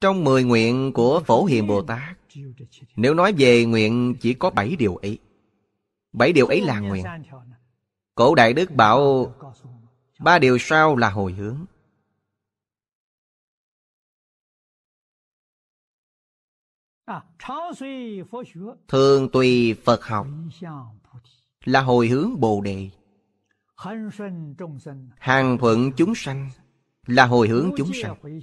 Trong mười nguyện của Phổ Hiền Bồ Tát Nếu nói về nguyện chỉ có bảy điều ấy Bảy điều ấy là nguyện Cổ Đại Đức bảo Ba điều sau là hồi hướng Thường tùy Phật học Là hồi hướng Bồ Đề Hàng thuận chúng sanh Là hồi hướng chúng sanh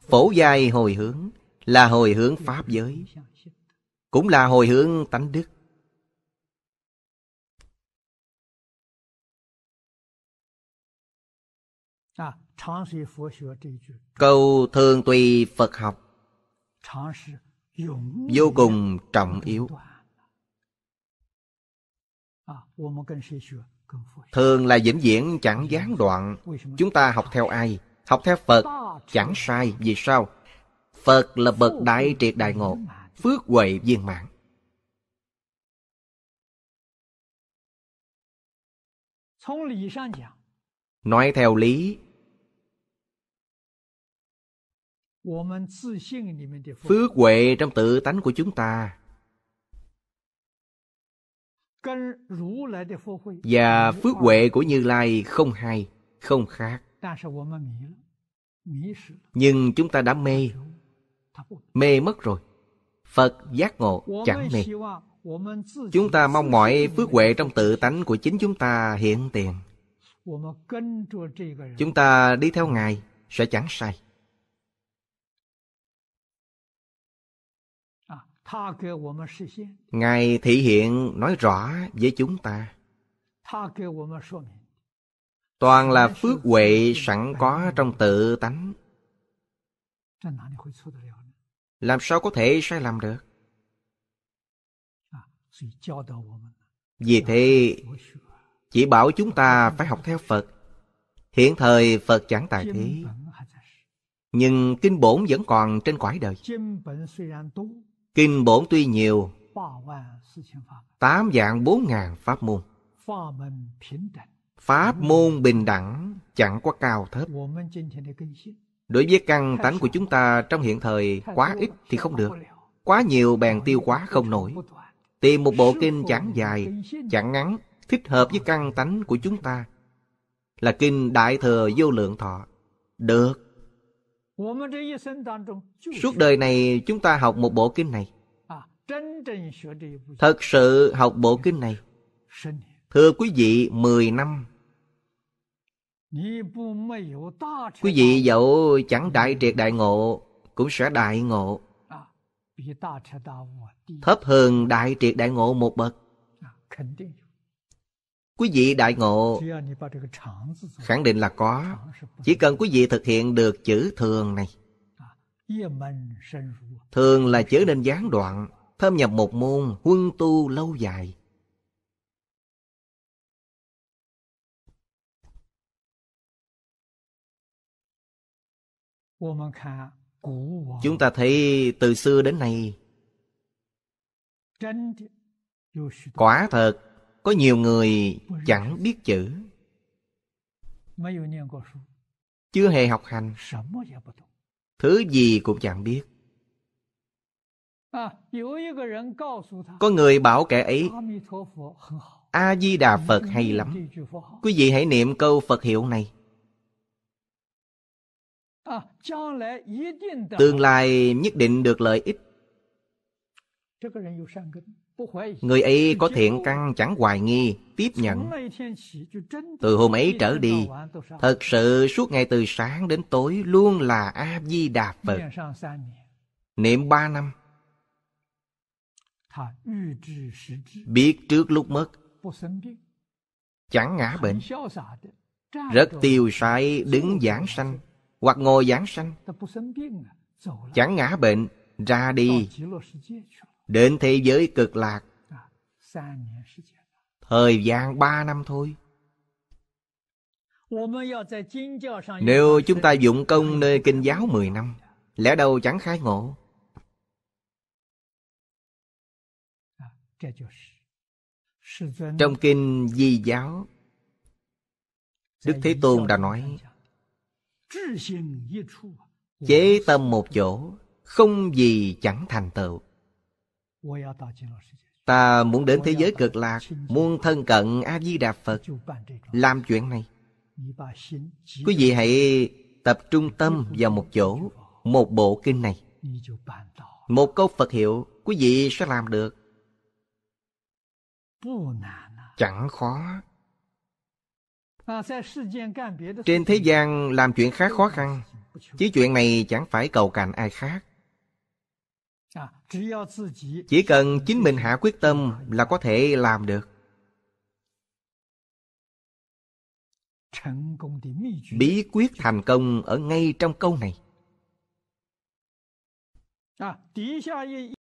Phổ giai hồi hướng là hồi hướng Pháp giới, cũng là hồi hướng tánh đức. Câu thường tùy Phật học vô cùng trọng yếu. Thường là vĩnh viễn chẳng gián đoạn. Chúng ta học theo ai? Học theo Phật chẳng sai vì sao? Phật là bậc đại triệt đại ngộ, phước huệ viên mãn. Nói theo lý, phước huệ trong tự tánh của chúng ta và phước huệ của Như Lai không hay, không khác nhưng chúng ta đã mê mê mất rồi phật giác ngộ chẳng mê chúng ta mong mọi phước huệ trong tự tánh của chính chúng ta hiện tiền chúng ta đi theo ngài sẽ chẳng sai ngài thị hiện nói rõ với chúng ta toàn là phước huệ sẵn có trong tự tánh làm sao có thể sai lầm được vì thế chỉ bảo chúng ta phải học theo phật hiện thời phật chẳng tài thế nhưng kinh bổn vẫn còn trên cõi đời kinh bổn tuy nhiều tám dạng bốn ngàn pháp môn Pháp môn bình đẳng chẳng có cao thấp. Đối với căn tánh của chúng ta trong hiện thời quá ít thì không được. Quá nhiều bèn tiêu quá không nổi. Tìm một bộ kinh chẳng dài, chẳng ngắn, thích hợp với căn tánh của chúng ta. Là kinh Đại Thừa Vô Lượng Thọ. Được. Suốt đời này chúng ta học một bộ kinh này. Thật sự học bộ kinh này. Thưa quý vị, mười năm Quý vị dẫu chẳng đại triệt đại ngộ Cũng sẽ đại ngộ Thấp hơn đại triệt đại ngộ một bậc Quý vị đại ngộ Khẳng định là có Chỉ cần quý vị thực hiện được chữ thường này Thường là chữ nên gián đoạn Thâm nhập một môn huân tu lâu dài chúng ta thấy từ xưa đến nay quả thật có nhiều người chẳng biết chữ chưa hề học hành thứ gì cũng chẳng biết có người bảo kẻ ấy a di đà phật hay lắm quý vị hãy niệm câu phật hiệu này tương lai nhất định được lợi ích người ấy có thiện căn chẳng hoài nghi tiếp nhận từ hôm ấy trở đi thật sự suốt ngày từ sáng đến tối luôn là a di đà phật niệm ba năm biết trước lúc mất chẳng ngã bệnh rất tiêu sái đứng giảng sanh hoặc ngồi giảng sanh chẳng ngã bệnh ra đi đến thế giới cực lạc thời gian ba năm thôi nếu chúng ta dụng công nơi kinh giáo mười năm Lẽ đâu chẳng khai ngộ Trong kinh Di Giáo Đức Thế Tôn đã nói chế tâm một chỗ không gì chẳng thành tựu ta muốn đến thế giới cực lạc muôn thân cận a di đà phật làm chuyện này quý vị hãy tập trung tâm vào một chỗ một bộ kinh này một câu phật hiệu quý vị sẽ làm được chẳng khó trên thế gian làm chuyện khá khó khăn Chứ chuyện này chẳng phải cầu cạnh ai khác à, Chỉ cần chính mình hạ quyết tâm là có thể làm được Bí quyết thành công ở ngay trong câu này à,